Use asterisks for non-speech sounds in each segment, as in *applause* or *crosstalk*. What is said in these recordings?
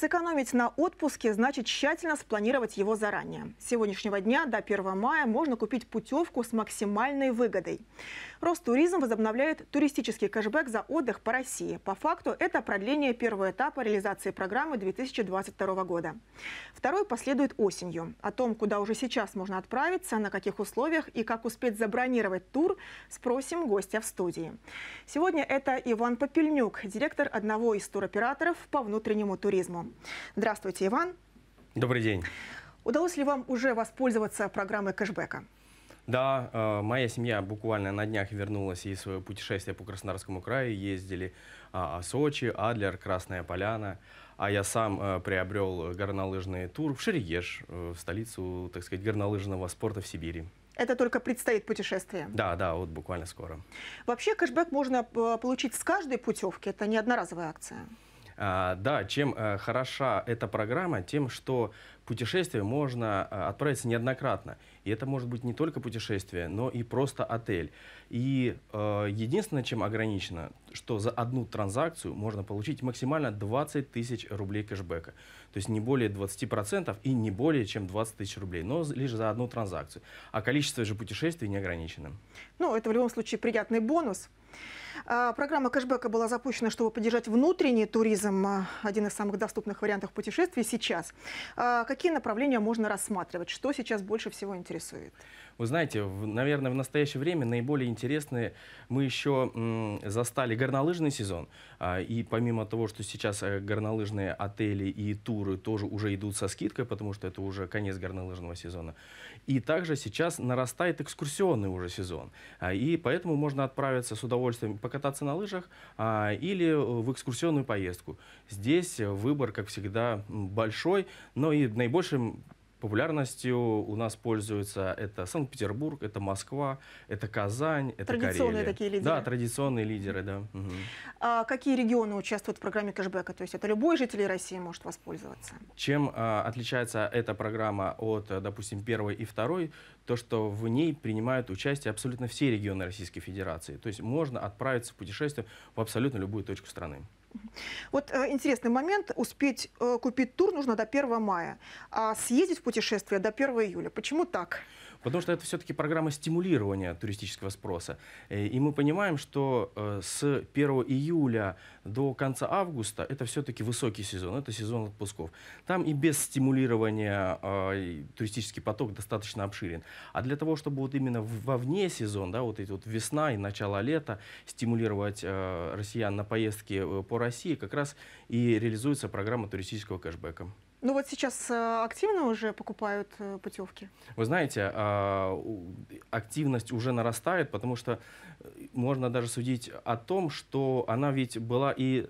Сэкономить на отпуске значит тщательно спланировать его заранее. С сегодняшнего дня до 1 мая можно купить путевку с максимальной выгодой. Ростуризм возобновляет туристический кэшбэк за отдых по России. По факту это продление первого этапа реализации программы 2022 года. Второй последует осенью. О том, куда уже сейчас можно отправиться, на каких условиях и как успеть забронировать тур, спросим гостя в студии. Сегодня это Иван Попельнюк, директор одного из туроператоров по внутреннему туризму. Здравствуйте, Иван. Добрый день. Удалось ли вам уже воспользоваться программой кэшбэка? Да, э, моя семья буквально на днях вернулась из своего путешествия по Краснодарскому краю. Ездили а, а Сочи, Адлер, Красная Поляна. А я сам э, приобрел горнолыжный тур в Шерегеш, э, в столицу, так сказать, горнолыжного спорта в Сибири. Это только предстоит путешествие. Да, да, вот буквально скоро. Вообще кэшбэк можно получить с каждой путевки. Это не одноразовая акция. А, да, чем э, хороша эта программа, тем, что путешествие можно э, отправиться неоднократно. И это может быть не только путешествие, но и просто отель. И э, единственное, чем ограничено, что за одну транзакцию можно получить максимально 20 тысяч рублей кэшбэка. То есть не более 20% и не более чем 20 тысяч рублей, но лишь за одну транзакцию. А количество же путешествий не ограничено. Ну, это в любом случае приятный бонус. А, программа кэшбэка была запущена, чтобы поддержать внутренний туризм, а, один из самых доступных вариантов путешествий сейчас. А, какие направления можно рассматривать? Что сейчас больше всего интересует? Вы знаете, в, наверное, в настоящее время наиболее интересные мы еще м, застали горнолыжный сезон. А, и помимо того, что сейчас э, горнолыжные отели и туры тоже уже идут со скидкой, потому что это уже конец горнолыжного сезона. И также сейчас нарастает экскурсионный уже сезон. А, и поэтому можно отправиться с удовольствием, покататься на лыжах а, или э, в экскурсионную поездку. Здесь э, выбор, как всегда, большой, но и наибольшим Популярностью у нас пользуются это Санкт-Петербург, это Москва, это Казань, это Традиционные Карелия. такие лидеры. Да, традиционные лидеры, да. Угу. А какие регионы участвуют в программе кэшбэка? То есть это любой житель России может воспользоваться? Чем а, отличается эта программа от, допустим, первой и второй, то, что в ней принимают участие абсолютно все регионы Российской Федерации. То есть можно отправиться в путешествие в абсолютно любую точку страны. Вот э, интересный момент. Успеть э, купить тур нужно до 1 мая, а съездить в путешествие до 1 июля. Почему так? Потому что это все-таки программа стимулирования туристического спроса. Э, и мы понимаем, что э, с 1 июля до конца августа это все-таки высокий сезон, это сезон отпусков. Там и без стимулирования э, туристический поток достаточно обширен. А для того, чтобы вот именно во вне сезон, да, вот эти вот весна и начало лета, стимулировать россиян на поездки по России, как раз и реализуется программа туристического кэшбэка. Ну вот сейчас э, активно уже покупают э, путевки. Вы знаете, а, активность уже нарастает, потому что э, можно даже судить о том, что она ведь была и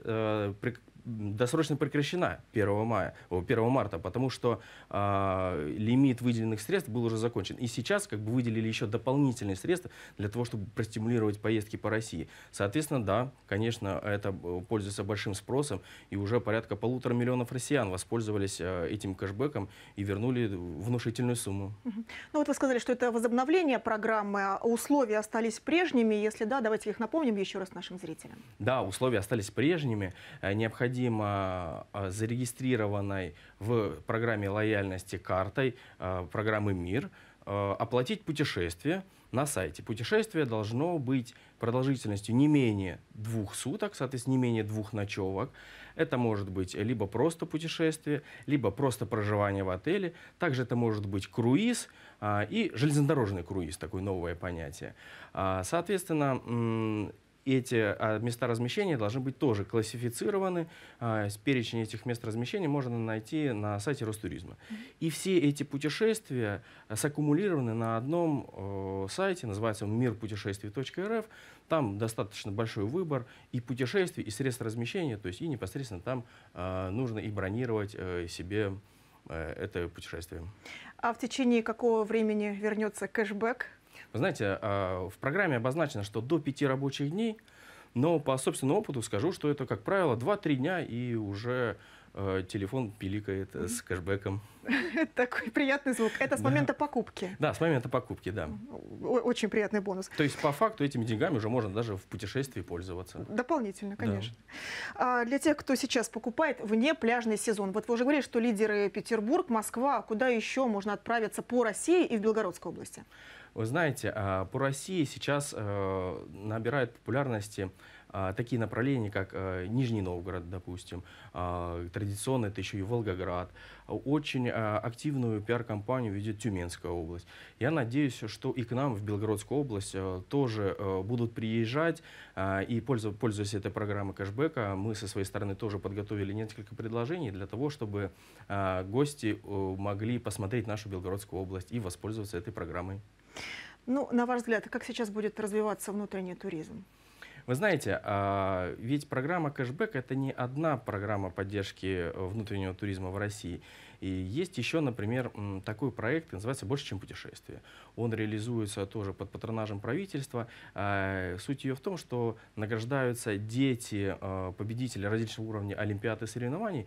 досрочно прекращена 1 мая, 1 марта, потому что э, лимит выделенных средств был уже закончен. И сейчас как бы выделили еще дополнительные средства для того, чтобы простимулировать поездки по России. Соответственно, да, конечно, это э, пользуется большим спросом, и уже порядка полутора миллионов россиян воспользовались э, этим кэшбэком и вернули внушительную сумму. Ну вот вы сказали, что это возобновление программы, а условия остались прежними. Если да, давайте их напомним еще раз нашим зрителям. Да, условия остались прежними. Э, необходимо необходимо а, зарегистрированной в программе лояльности картой а, программы «Мир» а, оплатить путешествие на сайте. Путешествие должно быть продолжительностью не менее двух суток, соответственно, не менее двух ночевок. Это может быть либо просто путешествие, либо просто проживание в отеле. Также это может быть круиз и железнодорожный круиз, такое новое понятие. соответственно, эти а, места размещения должны быть тоже классифицированы. А, перечень этих мест размещения можно найти на сайте Ростуризма. И все эти путешествия э, саккумулированы на одном сайте, называется он мирпутешествий.рф. Там достаточно большой выбор и путешествий, и средств размещения, то есть и непосредственно там а, нужно и бронировать э, себе э, это путешествие. А в течение какого времени вернется кэшбэк вы знаете, а, в программе обозначено, что до 5 рабочих дней, но по собственному опыту скажу, что это, как правило, 2-3 дня и уже э, телефон пиликает mm -hmm. с кэшбэком. *laughs* Такой приятный звук. Это с момента покупки. Да, с момента покупки, да. Очень приятный бонус. То есть, по факту, этими деньгами уже можно даже в путешествии пользоваться. Дополнительно, конечно. Да. А для тех, кто сейчас покупает вне пляжный сезон. Вот вы уже говорили, что лидеры Петербург, Москва. Куда еще можно отправиться по России и в Белгородской области? Вы знаете, а, по России сейчас э, набирают популярности а, такие направления, как э, Нижний Новгород, допустим, а, традиционно это еще и Волгоград. Очень активную пиар-компанию ведет Тюменская область. Я надеюсь, что и к нам в Белгородскую область э, тоже будут приезжать, и пользуясь этой программой кэшбэка, мы со своей стороны тоже подготовили несколько предложений для того, чтобы гости могли посмотреть нашу Белгородскую область и воспользоваться этой программой. Ну, на ваш взгляд, как сейчас будет развиваться внутренний туризм? Вы знаете, а, ведь программа кэшбэк это не одна программа поддержки э, внутреннего туризма в России. И есть еще, например, такой проект, называется «Больше, чем путешествие». Он реализуется тоже под патронажем правительства. А, суть ее в том, что награждаются дети э, победителей различных уровней олимпиад и соревнований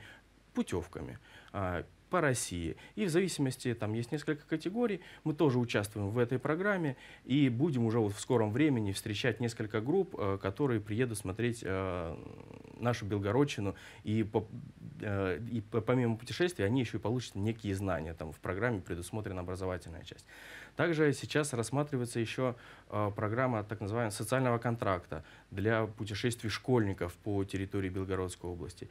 путевками а, по России. И в зависимости, там есть несколько категорий, мы тоже участвуем в этой программе и будем уже вот в скором времени встречать несколько групп, э, которые приедут смотреть э, нашу Белгородчину. И, по, э, и помимо путешествий они еще и получат некие знания. Там в программе предусмотрена образовательная часть. Также сейчас рассматривается еще программа так называемого социального контракта для путешествий школьников по территории Белгородской области.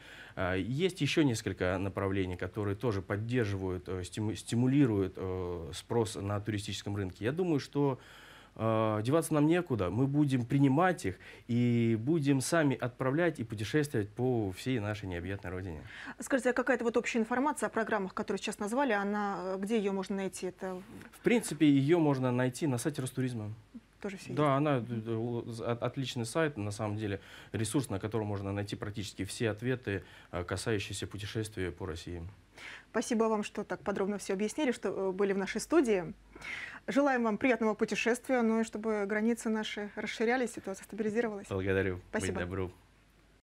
Есть еще несколько направлений, которые тоже поддерживают, э, стимулируют э, спрос на туристическом рынке. Я думаю, что э, деваться нам некуда, мы будем принимать их и будем сами отправлять и путешествовать по всей нашей необъятной родине. Скажите, а какая-то вот общая информация о программах, которые сейчас назвали, она, где ее можно найти? Это... В принципе, ее можно найти на сайте Ростуризма тоже все Да, есть. она отличный сайт, на самом деле, ресурс, на котором можно найти практически все ответы, касающиеся путешествия по России. Спасибо вам, что так подробно все объяснили, что э, были в нашей студии. Желаем вам приятного путешествия, ну и чтобы границы наши расширялись, ситуация стабилизировалась. Благодарю. Спасибо. Будь добру.